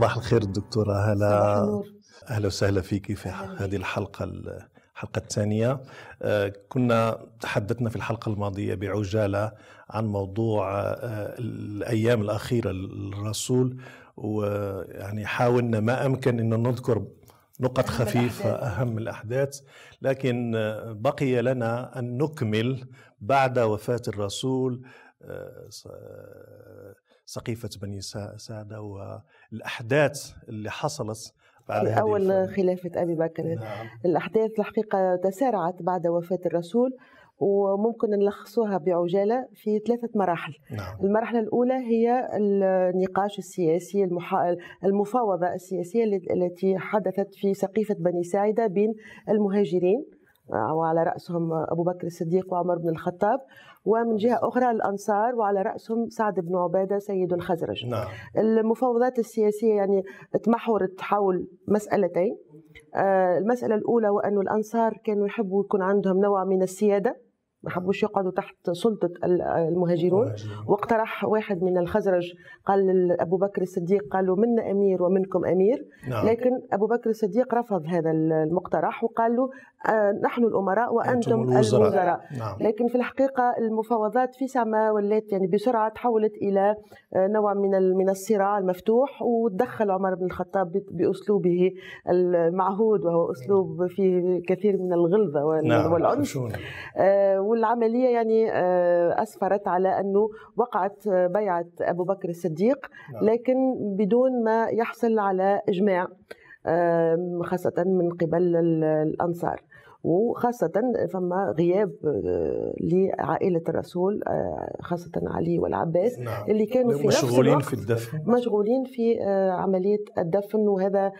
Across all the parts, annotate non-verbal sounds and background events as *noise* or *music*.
صباح الخير دكتورة هلا أهلا وسهلا فيك في هذه الحلقة الحلقة الثانية آه، كنا تحدثنا في الحلقة الماضية بعجالة عن موضوع آه، الأيام الأخيرة للرسول ويعني حاولنا ما أمكن أن نذكر نقط خفيفة أهم الأحداث لكن آه، بقي لنا أن نكمل بعد وفاة الرسول سقيفة بني سعدة والأحداث اللي حصلت بعد في أول خلافة أبي بكر نعم. الأحداث الحقيقة تسارعت بعد وفاة الرسول وممكن نلخصوها بعجاله في ثلاثه مراحل نعم. المرحله الاولى هي النقاش السياسي المحا... المفاوضه السياسيه التي حدثت في سقيفه بني ساعده بين المهاجرين وعلى رأسهم أبو بكر الصديق وعمر بن الخطاب ومن جهة أخرى الأنصار وعلى رأسهم سعد بن عبادة سيد الخزرج نعم. المفاوضات السياسية يعني تمحورت حول مسألتين آه، المسألة الأولى وأن الأنصار كانوا يحبوا يكون عندهم نوع من السيادة ما حبوش يقعدوا تحت سلطة المهاجرون واقترح واحد من الخزرج قال لأبو بكر الصديق قالوا منا أمير ومنكم أمير نعم. لكن أبو بكر الصديق رفض هذا المقترح وقال له آه، نحن الأمراء وأنتم الوزراء, الوزراء. نعم. لكن في الحقيقة المفاوضات في سما ولات يعني بسرعة تحولت إلى آه، نوع من من الصراع المفتوح وتدخل عمر بن الخطاب بأسلوبه المعهود وهو أسلوب فيه كثير من الغلظة نعم. والعنف نعم. والعملية يعني آه، أسفرت على أنه وقعت بيعة أبو بكر الصديق نعم. لكن بدون ما يحصل على إجماع آه، خاصة من قبل الأنصار وخاصة فما غياب آه، لعائلة الرسول آه، خاصة علي والعباس نعم. اللي كانوا في مشغولين في الدفن مشغولين في آه، عملية الدفن وهذا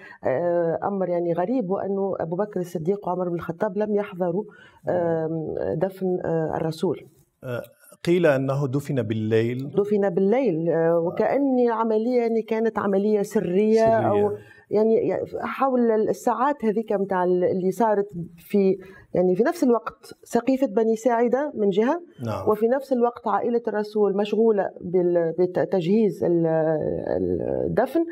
أمر يعني غريب وأنه أبو بكر الصديق وعمر بن الخطاب لم يحضروا دفن الرسول قيل انه دفن بالليل دفن بالليل وكان عمليه يعني كانت عمليه سريه, سرية. او يعني،, يعني حول الساعات هذيك نتاع اللي صارت في يعني في نفس الوقت سقيفة بني ساعدة من جهة نعم. وفي نفس الوقت عائلة الرسول مشغولة بتجهيز الدفن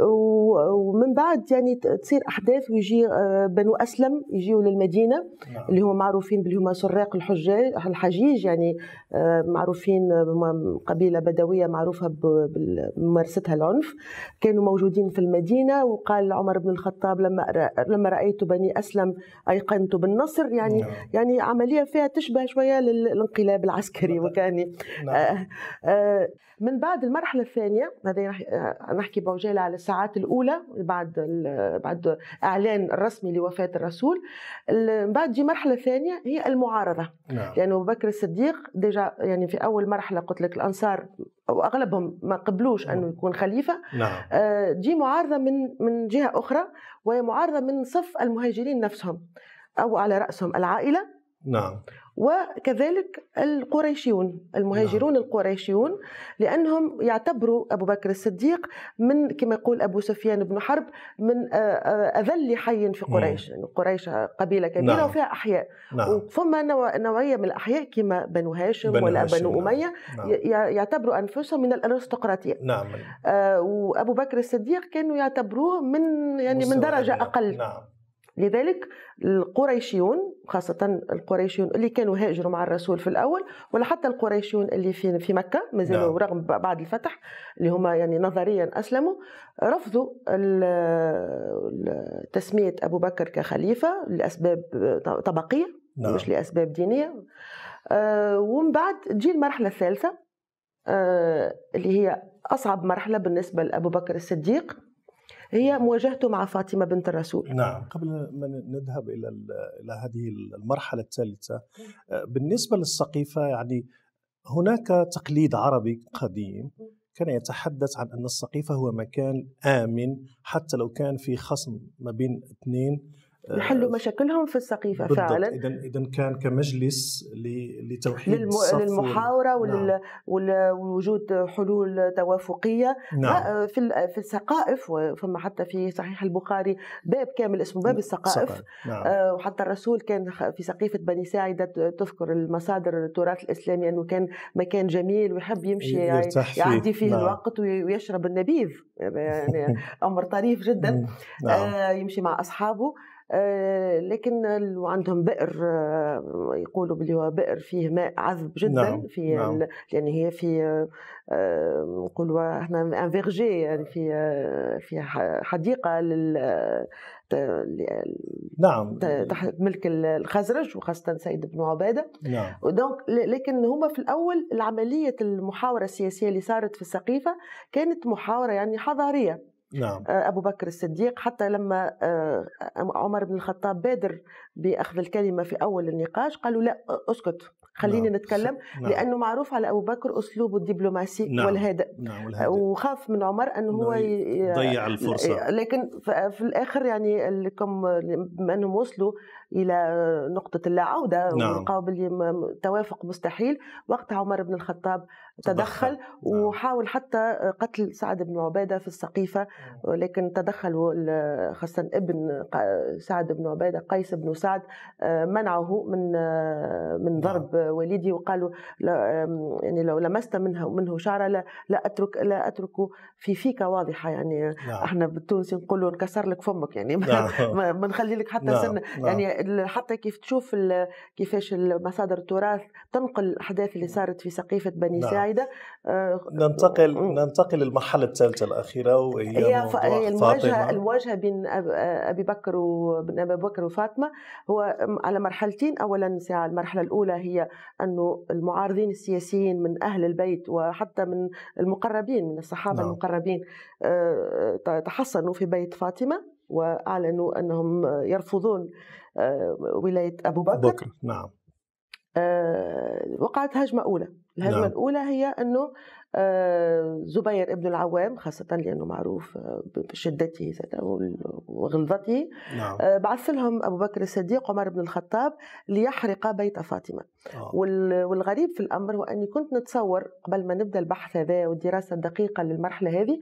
ومن بعد يعني تصير احداث ويجي آه، بنو اسلم يجيوا للمدينه نعم. اللي هم معروفين باللي هم سراق الحجاج الحجيج يعني آه، معروفين آه، قبيله بدويه معروفه بممارستها العنف كانوا موجودين في المدينه وقال عمر بن الخطاب لما لما رايت بني اسلم ايقنت بالنصر يعني نعم. يعني عمليه فيها تشبه شويه للانقلاب العسكري نعم. وكاني من بعد المرحله الثانيه هذا نحكي بعجاله على الساعات الاولى بعد بعد اعلان الرسمي لوفاه الرسول بعد دي مرحله ثانيه هي المعارضه نعم. لانه ابو بكر الصديق ديجا يعني في اول مرحله قلت لك الانصار اغلبهم ما قبلوش انه نعم. يكون خليفه نعم. دي آه، معارضه من من جهه اخرى وهي معارضه من صف المهاجرين نفسهم او على راسهم العائله نعم وكذلك القريشيون المهاجرون نعم. القريشيون لأنهم يعتبروا أبو بكر الصديق من كما يقول أبو سفيان بن حرب من آه، آه، أذل حي في قريش نعم. قريش قبيلة كبيرة نعم. وفيها أحياء نعم. وفما نوعية من الأحياء كما بنو هاشم ولا بنو بنو نعم. أمية نعم. يعتبروا أنفسهم من الأرستقراطية نعم. آه، وأبو بكر الصديق كانوا يعتبروه من يعني من درجة أقل نعم. لذلك القريشيون خاصة القريشيون اللي كانوا هاجروا مع الرسول في الأول ولا حتى القريشيون اللي في في مكة مازالوا نعم. رغم بعد الفتح اللي هما يعني نظريا أسلموا رفضوا تسمية أبو بكر كخليفة لأسباب طبقية نعم. مش لأسباب دينية آه، ومن بعد تجي المرحلة الثالثة آه، اللي هي أصعب مرحلة بالنسبة لأبو بكر الصديق هي مواجهته مع فاطمة بنت الرسول نعم قبل ما نذهب إلى إلى هذه المرحلة الثالثة آه، بالنسبة للسقيفة يعني هناك تقليد عربي قديم كان يتحدث عن أن السقيفة هو مكان آمن حتى لو كان في خصم ما بين اثنين يحلوا آه، مشاكلهم في السقيفه بالضبط. فعلا اذا اذا كان كمجلس لتوحيد للم... للمحاوره وال... نعم. ولوجود حلول توافقيه نعم. آه، في في السقائف وفما حتى في صحيح البخاري باب كامل اسمه باب نعم، السقائف نعم. آه، وحتى الرسول كان في سقيفه بني ساعده تذكر المصادر التراث الاسلامي انه كان مكان جميل ويحب يمشي يرتاح فيه. يعدي فيه نعم. الوقت ويشرب النبيذ يعني *laughs* امر طريف جدا نعم. يمشي مع اصحابه آه، لكن وعندهم بئر آه، يقولوا بلي هو بئر فيه ماء عذب جدا نعم. في نعم. يعني هي في آه، نقولوا احنا ان فيرجي يعني في في حديقه لل نعم تحت ملك الخزرج وخاصه سيد بن عباده نعم ودونك لكن هما في الاول عمليه المحاوره السياسيه اللي صارت في السقيفه كانت محاوره يعني حضاريه نعم. آه، أبو بكر الصديق حتى لما آه، عمر بن الخطاب بادر بأخذ الكلمة في أول النقاش قالوا لا اسكت خليني نعم. نتكلم نعم. لأنه معروف على أبو بكر أسلوبه الدبلوماسي نعم. والهادئ نعم. وخاف من عمر أنه هو يضيع الفرصة لكن في الآخر يعني كم انهم وصلوا الى نقطه اللا عوده نعم. ولقاو باللي توافق مستحيل وقتها عمر بن الخطاب تدخل نعم. وحاول حتى قتل سعد بن عباده في السقيفه ولكن نعم. تدخلوا خاصه ابن سعد بن عباده قيس بن سعد آه، منعه من آه، من نعم. ضرب نعم. والدي وقالوا يعني لو لمست منه منه شعره لا, لا اترك لا اترك في فيك واضحه يعني نعم. احنا بالتونسي نقولوا نكسر لك فمك يعني نعم. *laughs* ما نخلي لك حتى نعم. سنه نعم. يعني حتى كيف تشوف كيفاش مصادر التراث تنقل الاحداث اللي صارت في سقيفه بني نعم. ساعده آه، ننتقل ننتقل للمرحله الثالثه الاخيره وهي هي, هي المواجهه المواجهه بين ابي بكر وابن ابي بكر وفاطمه هو على مرحلتين اولا ساعة المرحله الاولى هي انه المعارضين السياسيين من اهل البيت وحتى من المقربين من الصحابه نعم. المقربين آه، تحصنوا في بيت فاطمه واعلنوا انهم يرفضون آه، ولايه ابو بكر, بكر. نعم آه، وقعت هجمه اولى الهجمه نعم. الاولى هي انه آه، زبير ابن العوام خاصة لأنه معروف آه، بشدته وغلظته نعم. آه، بعث لهم أبو بكر الصديق عمر بن الخطاب ليحرق بيت فاطمة آه. والغريب في الأمر هو أني كنت نتصور قبل ما نبدأ البحث هذا والدراسة الدقيقة للمرحلة هذه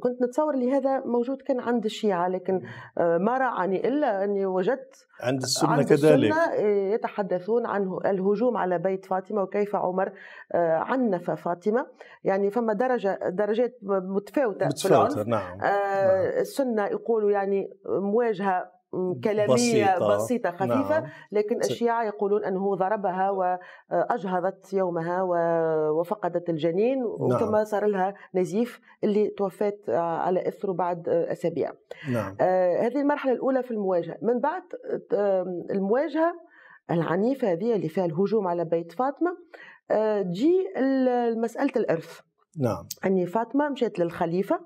كنت نتصور لهذا موجود كان عند الشيعة لكن ما رعني إلا أني وجدت عند السنة عند كذلك السنة يتحدثون عن الهجوم على بيت فاطمة وكيف عمر عنف فاطمة القديمه يعني فما درجه درجات متفاوته متفاوته نعم. آه نعم. السنه يقولوا يعني مواجهه كلامية بسيطة, بسيطة خفيفة نعم. لكن الشيعة يقولون أنه ضربها وأجهضت يومها وفقدت الجنين نعم. وكما صار لها نزيف اللي توفات على إثره بعد أسابيع نعم. آه هذه المرحلة الأولى في المواجهة من بعد المواجهة العنيفة هذه اللي فيها الهجوم على بيت فاطمة تجي آه، مساله الارث نعم اني فاطمه مشات للخليفه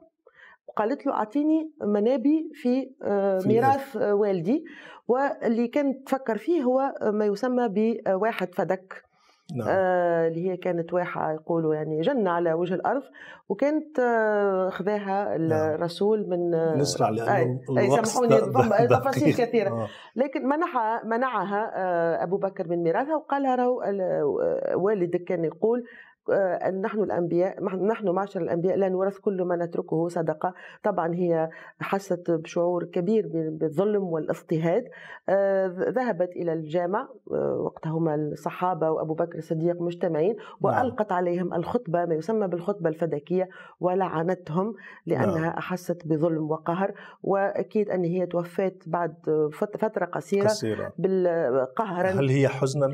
وقالت له اعطيني منابي في آه، ميراث والدي واللي كانت تفكر فيه هو ما يسمى بواحد فدك نعم. آه اللي هي كانت واحة يقولوا يعني جنة على وجه الأرض وكانت آه خذاها الرسول نعم. من آه نسرع لأنه آه سامحوني *laughs* تفاصيل كثيرة آه. لكن منعها منعها آه أبو بكر من ميراثها وقال له آه، والدك كان يقول آه، نحن الأنبياء نحن معشر الأنبياء لا نورث كل ما نتركه صدقة طبعا هي حست بشعور كبير بالظلم والاضطهاد آه، ذهبت إلى الجامع آه، وقتهما الصحابة وأبو بكر الصديق مجتمعين نعم. وألقت عليهم الخطبة ما يسمى بالخطبة الفدكية ولعنتهم لأنها أحست نعم. بظلم وقهر وأكيد أن هي توفيت بعد فترة قصيرة, قصيرة. بالقهرا هل هي حزنا؟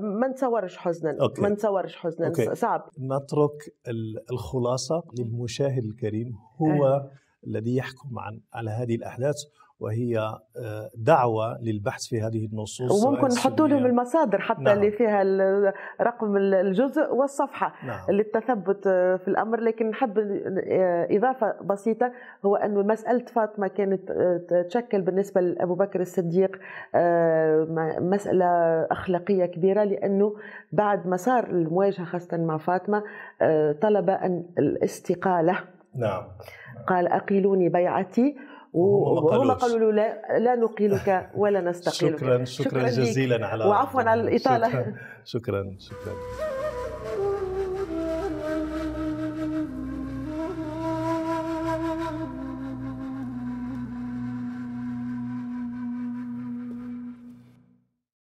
ما نتصورش حزنا ما نتصورش حزنا أوكي. صعب صعب نترك الخلاصة للمشاهد الكريم هو أه. الذي يحكم عن على هذه الأحداث وهي آه، دعوة للبحث في هذه النصوص وممكن نحطوا لهم المصادر حتى نعم. اللي فيها رقم الجزء والصفحة نعم. للتثبت آه، في الأمر لكن نحب آه، إضافة بسيطة هو أنه مسألة فاطمة كانت تشكل بالنسبة لأبو بكر الصديق مسألة أخلاقية كبيرة لأنه بعد ما صار المواجهة خاصة مع فاطمة طلب أن الاستقالة نعم قال أقيلوني بيعتي وهم قالوا له لا لا نقيلك ولا نستقيلك شكرا شكرا, شكرا جزيلا على وعفوا على الاطاله شكرا شكرا, شكرا.